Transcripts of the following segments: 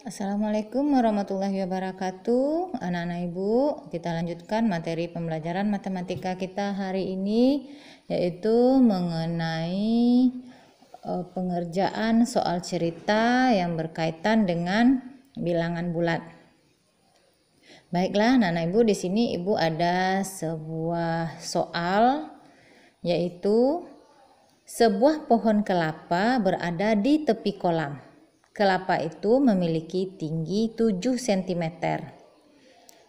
Assalamualaikum warahmatullahi wabarakatuh Anak-anak ibu kita lanjutkan materi pembelajaran matematika kita hari ini Yaitu mengenai e, pengerjaan soal cerita yang berkaitan dengan bilangan bulat Baiklah anak-anak ibu di sini ibu ada sebuah soal Yaitu sebuah pohon kelapa berada di tepi kolam Kelapa itu memiliki tinggi 7 cm.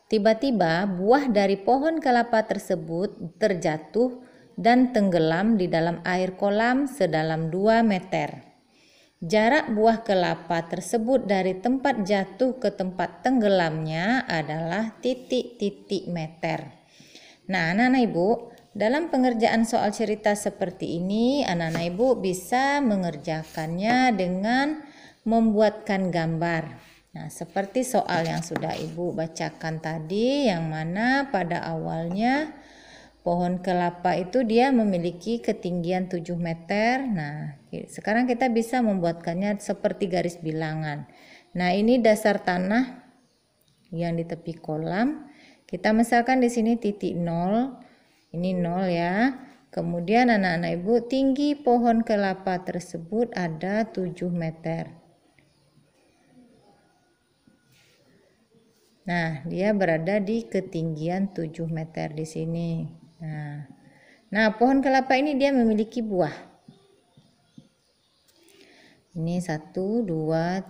Tiba-tiba buah dari pohon kelapa tersebut terjatuh dan tenggelam di dalam air kolam sedalam 2 meter. Jarak buah kelapa tersebut dari tempat jatuh ke tempat tenggelamnya adalah titik-titik meter. Nah, anak-anak ibu, dalam pengerjaan soal cerita seperti ini, anak-anak ibu bisa mengerjakannya dengan membuatkan gambar. Nah, seperti soal yang sudah Ibu bacakan tadi, yang mana pada awalnya pohon kelapa itu dia memiliki ketinggian 7 meter. Nah, sekarang kita bisa membuatkannya seperti garis bilangan. Nah, ini dasar tanah yang di tepi kolam. Kita misalkan di sini titik 0, ini 0 ya. Kemudian anak-anak ibu tinggi pohon kelapa tersebut ada 7 meter. Nah, dia berada di ketinggian 7 meter di sini. Nah, nah pohon kelapa ini dia memiliki buah. Ini 1, 2, 3, 4,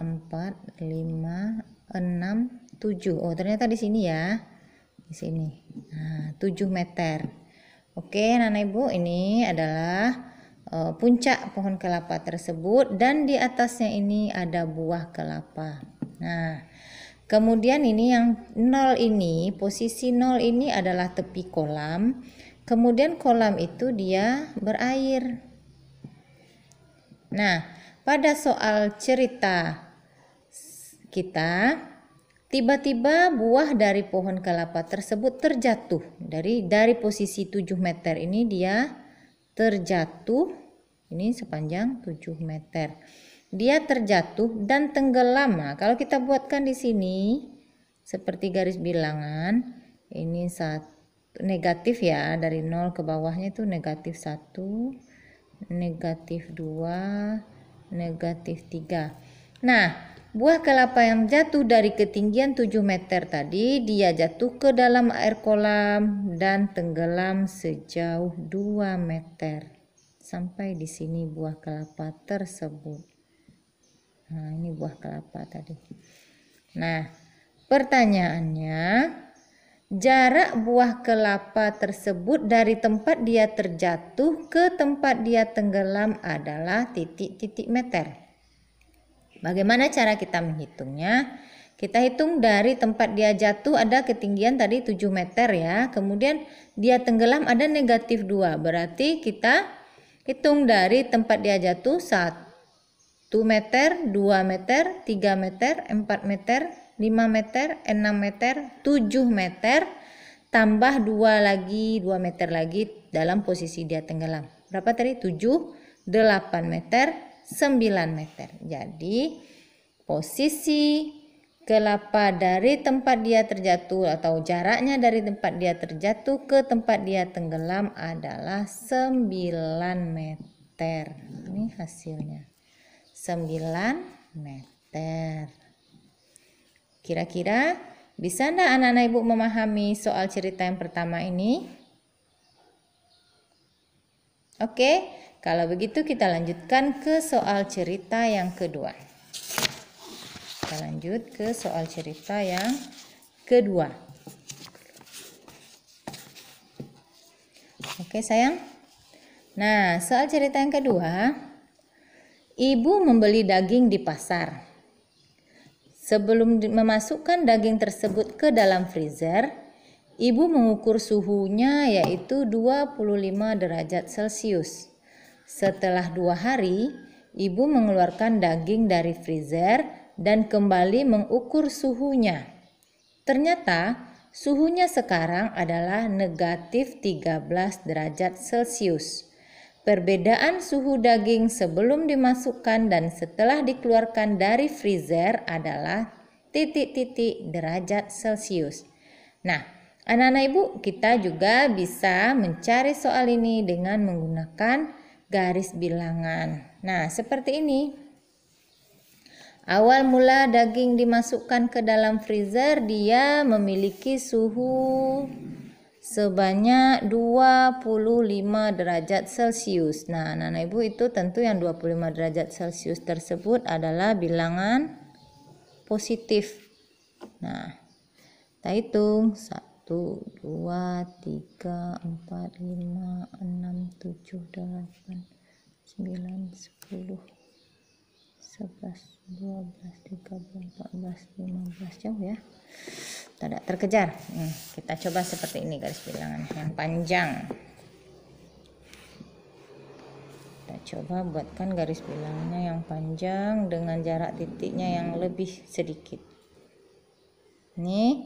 5, 6, 7. Oh, ternyata di sini ya. Di sini. Nah, 7 meter. Oke, Nana Ibu, ini adalah uh, puncak pohon kelapa tersebut dan di atasnya ini ada buah kelapa. Nah, Kemudian ini yang nol ini, posisi nol ini adalah tepi kolam. Kemudian kolam itu dia berair. Nah, pada soal cerita kita, tiba-tiba buah dari pohon kelapa tersebut terjatuh. Dari dari posisi 7 meter ini dia terjatuh. Ini sepanjang 7 meter dia terjatuh dan tenggelam. Nah, kalau kita buatkan di sini seperti garis bilangan, ini satu negatif ya dari nol ke bawahnya itu negatif satu, negatif dua, negatif tiga. Nah, buah kelapa yang jatuh dari ketinggian 7 meter tadi dia jatuh ke dalam air kolam dan tenggelam sejauh 2 meter. Sampai di sini buah kelapa tersebut. Nah, ini buah kelapa tadi. Nah, pertanyaannya jarak buah kelapa tersebut dari tempat dia terjatuh ke tempat dia tenggelam adalah titik-titik meter. Bagaimana cara kita menghitungnya? Kita hitung dari tempat dia jatuh ada ketinggian tadi 7 meter ya. Kemudian dia tenggelam ada negatif 2. Berarti kita hitung dari tempat dia jatuh 1, 2 meter, 2 meter, 3 meter, 4 meter, 5 meter, 6 meter, 7 meter, tambah 2 lagi, 2 meter lagi dalam posisi dia tenggelam. Berapa tadi? 7, 8 meter, 9 meter. Jadi posisi kelapa dari tempat dia terjatuh atau jaraknya dari tempat dia terjatuh ke tempat dia tenggelam adalah 9 meter. Ini hasilnya. 9 meter. Kira-kira bisa ndak, anak-anak Ibu memahami soal cerita yang pertama ini? Oke, kalau begitu kita lanjutkan ke soal cerita yang kedua. Kita lanjut ke soal cerita yang kedua. Oke, sayang. Nah, soal cerita yang kedua, Ibu membeli daging di pasar. Sebelum memasukkan daging tersebut ke dalam freezer, ibu mengukur suhunya yaitu 25 derajat Celcius. Setelah dua hari, ibu mengeluarkan daging dari freezer dan kembali mengukur suhunya. Ternyata suhunya sekarang adalah negatif 13 derajat Celcius. Perbedaan suhu daging sebelum dimasukkan dan setelah dikeluarkan dari freezer adalah titik-titik derajat Celcius. Nah, anak-anak ibu, kita juga bisa mencari soal ini dengan menggunakan garis bilangan. Nah, seperti ini. Awal mula daging dimasukkan ke dalam freezer, dia memiliki suhu sebanyak 25 derajat Celcius. Nah, anak-anak Ibu itu tentu yang 25 derajat Celcius tersebut adalah bilangan positif. Nah, kita hitung 1 2 3 4 5 6 7 8 9 10 11 12 13 14 15 jauh ya tidak terkejar hmm, kita coba seperti ini garis bilangan yang panjang kita coba buatkan garis bilangannya yang panjang dengan jarak titiknya yang lebih sedikit ini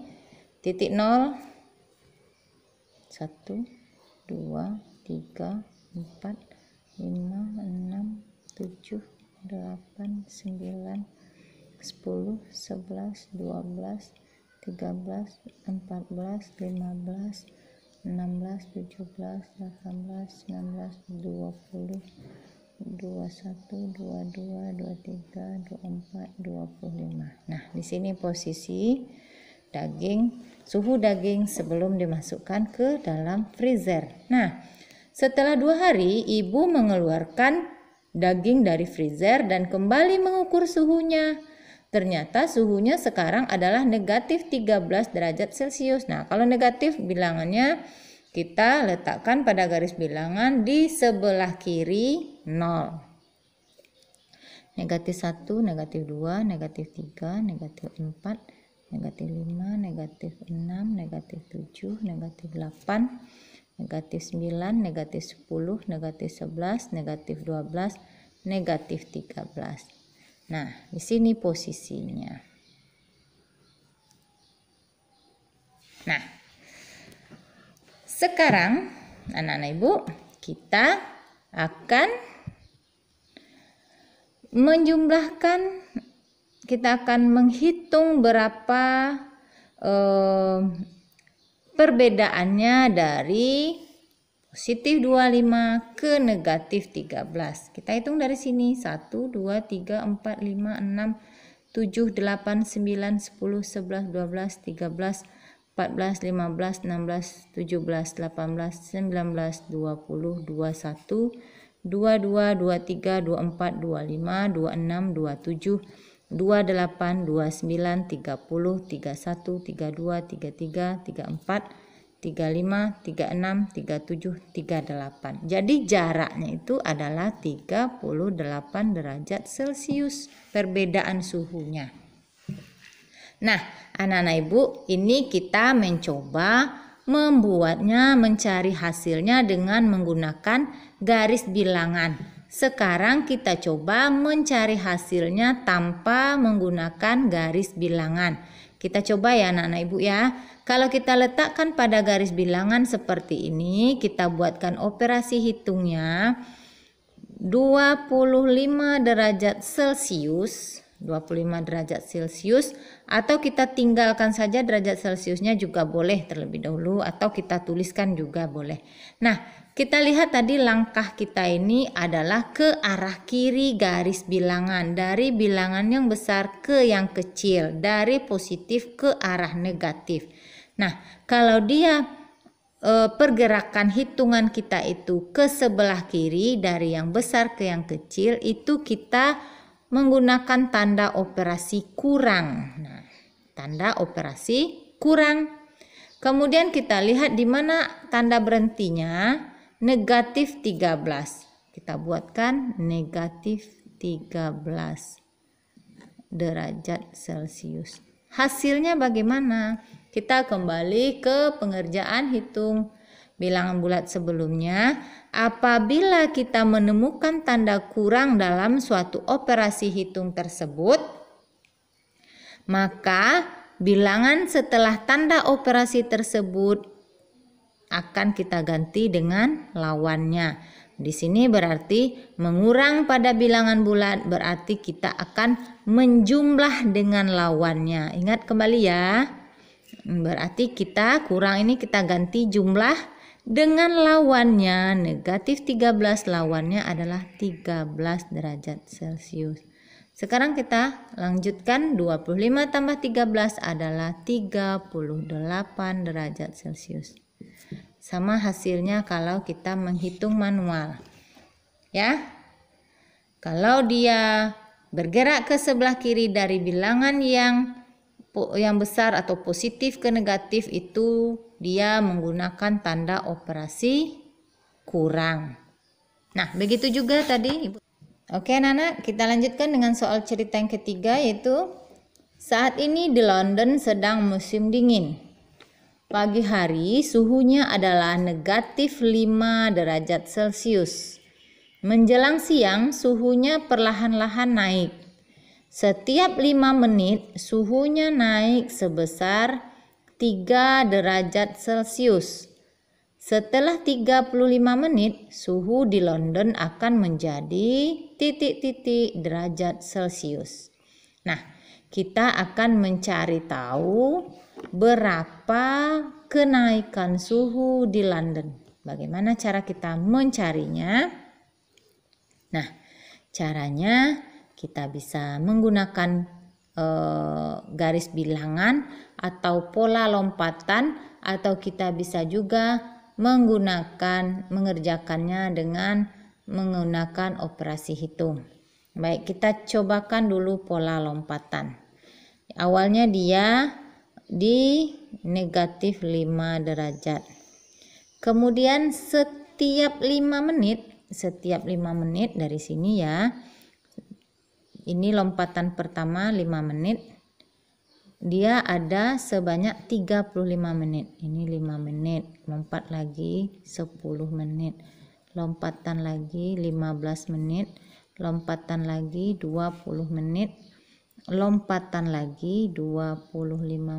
titik 0 1 2 3 4 5 6 7 8 9 10 11 12 13 14 15 16 17 18 19 20 21 22 23 24 25 nah di sini posisi daging suhu daging sebelum dimasukkan ke dalam freezer nah setelah dua hari ibu mengeluarkan daging dari freezer dan kembali mengukur suhunya. Ternyata suhunya sekarang adalah negatif 13 derajat Celcius. Nah, kalau negatif bilangannya kita letakkan pada garis bilangan di sebelah kiri 0. Negatif 1, negatif 2, negatif 3, negatif 4, negatif 5, negatif 6, negatif 7, negatif 8, negatif 9, negatif 10, negatif 11, negatif 12, negatif 13. Nah, di sini posisinya. Nah, sekarang anak-anak ibu kita akan menjumlahkan kita akan menghitung berapa eh, perbedaannya dari positif 25 ke negatif 13. Kita hitung dari sini 1 2 3 4 5 6 7 8 9 10 11 12 13 14, 15, 16, 17, 18, 19, 20, 21, 22, 23, 24, 25, 26, 27, 28, 29, 30, 31, 32, 33, 34, 35, 36, 37, 38. Jadi jaraknya itu adalah 38 derajat Celcius perbedaan suhunya. Nah, anak-anak Ibu, ini kita mencoba membuatnya mencari hasilnya dengan menggunakan garis bilangan. Sekarang kita coba mencari hasilnya tanpa menggunakan garis bilangan. Kita coba ya anak-anak ibu ya. Kalau kita letakkan pada garis bilangan seperti ini, kita buatkan operasi hitungnya. 25 derajat Celcius 25 derajat Celcius atau kita tinggalkan saja derajat Celciusnya juga boleh terlebih dahulu atau kita tuliskan juga boleh. Nah, kita lihat tadi langkah kita ini adalah ke arah kiri garis bilangan dari bilangan yang besar ke yang kecil, dari positif ke arah negatif. Nah, kalau dia e, pergerakan hitungan kita itu ke sebelah kiri dari yang besar ke yang kecil itu kita menggunakan tanda operasi kurang. Nah, tanda operasi kurang. Kemudian kita lihat di mana tanda berhentinya negatif 13. Kita buatkan negatif 13 derajat Celcius. Hasilnya bagaimana? Kita kembali ke pengerjaan hitung bilangan bulat sebelumnya, apabila kita menemukan tanda kurang dalam suatu operasi hitung tersebut, maka bilangan setelah tanda operasi tersebut akan kita ganti dengan lawannya. Di sini berarti mengurang pada bilangan bulat berarti kita akan menjumlah dengan lawannya. Ingat kembali ya. Berarti kita kurang ini kita ganti jumlah dengan lawannya negatif 13 lawannya adalah 13 derajat celcius sekarang kita lanjutkan 25 tambah 13 adalah 38 derajat celcius sama hasilnya kalau kita menghitung manual ya kalau dia bergerak ke sebelah kiri dari bilangan yang yang besar atau positif ke negatif itu dia menggunakan tanda operasi kurang. Nah, begitu juga tadi Oke, Nana, kita lanjutkan dengan soal cerita yang ketiga yaitu saat ini di London sedang musim dingin. Pagi hari suhunya adalah negatif 5 derajat Celcius. Menjelang siang suhunya perlahan-lahan naik. Setiap 5 menit suhunya naik sebesar 3 derajat Celcius. Setelah 35 menit, suhu di London akan menjadi titik-titik derajat Celcius. Nah, kita akan mencari tahu berapa kenaikan suhu di London. Bagaimana cara kita mencarinya? Nah, caranya kita bisa menggunakan eh, garis bilangan atau pola lompatan atau kita bisa juga menggunakan mengerjakannya dengan menggunakan operasi hitung. Baik, kita cobakan dulu pola lompatan. Awalnya dia di negatif 5 derajat. Kemudian setiap 5 menit, setiap 5 menit dari sini ya, ini lompatan pertama 5 menit dia ada sebanyak 35 menit ini 5 menit lompat lagi 10 menit lompatan lagi 15 menit lompatan lagi 20 menit lompatan lagi 25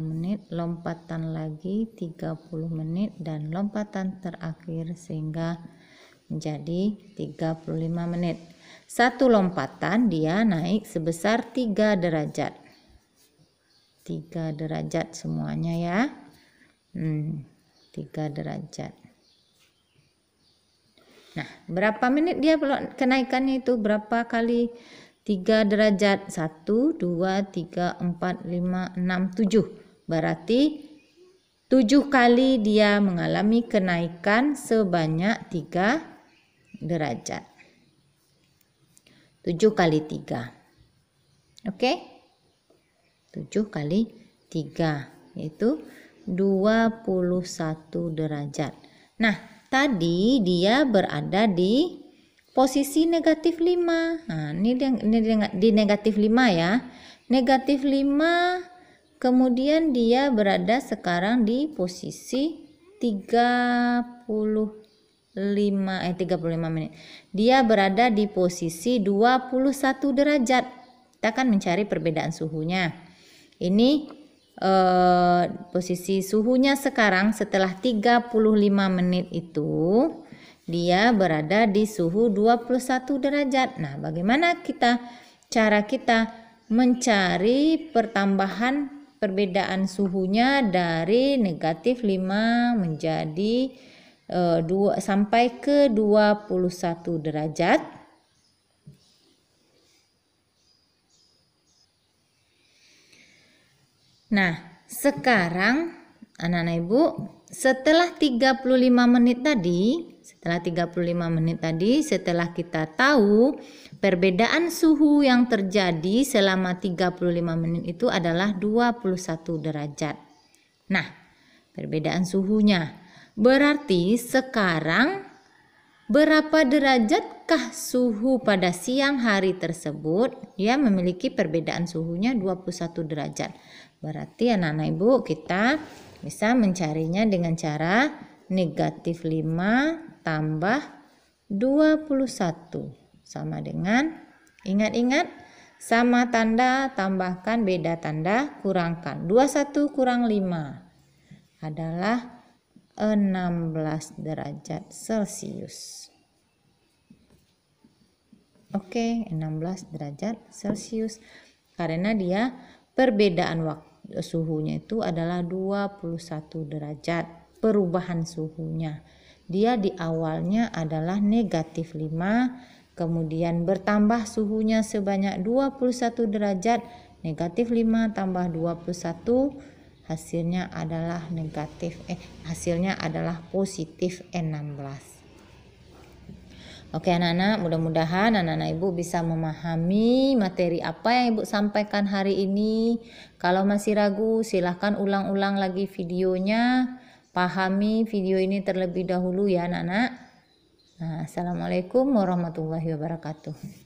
menit, lompatan lagi 30 menit dan lompatan terakhir sehingga menjadi 35 menit. Satu lompatan dia naik sebesar 3 derajat. 3 derajat semuanya ya. Hmm, 3 derajat. Nah, berapa menit dia kenaikannya itu? Berapa kali 3 derajat? 1, 2, 3, 4, 5, 6, 7. Berarti 7 kali dia mengalami kenaikan sebanyak 3 derajat. 7 kali 3. Oke? Okay? 7 kali 3 yaitu 21 derajat. Nah, tadi dia berada di posisi negatif 5. Nah, ini di, ini di negatif 5 ya. Negatif 5 kemudian dia berada sekarang di posisi 30 5 eh 35 menit. Dia berada di posisi 21 derajat. Kita akan mencari perbedaan suhunya. Ini eh, posisi suhunya sekarang setelah 35 menit itu dia berada di suhu 21 derajat. Nah, bagaimana kita cara kita mencari pertambahan perbedaan suhunya dari negatif 5 menjadi uh, sampai ke 21 derajat. Nah, sekarang anak-anak Ibu, setelah 35 menit tadi, setelah 35 menit tadi, setelah kita tahu perbedaan suhu yang terjadi selama 35 menit itu adalah 21 derajat. Nah, perbedaan suhunya Berarti sekarang berapa derajatkah suhu pada siang hari tersebut? Dia ya, memiliki perbedaan suhunya 21 derajat. Berarti anak-anak Ibu kita bisa mencarinya dengan cara negatif 5 tambah 21 sama dengan ingat-ingat sama tanda tambahkan beda tanda kurangkan 21 kurang 5 adalah 16 derajat Celcius. Oke, okay, 16 derajat Celcius. Karena dia perbedaan waktu suhunya itu adalah 21 derajat perubahan suhunya. Dia di awalnya adalah negatif 5, kemudian bertambah suhunya sebanyak 21 derajat, negatif 5 tambah 21 hasilnya adalah negatif eh hasilnya adalah positif n 16 Oke anak-anak, mudah-mudahan anak-anak ibu bisa memahami materi apa yang ibu sampaikan hari ini. Kalau masih ragu, silahkan ulang-ulang lagi videonya. Pahami video ini terlebih dahulu ya anak-anak. Nah, Assalamualaikum warahmatullahi wabarakatuh.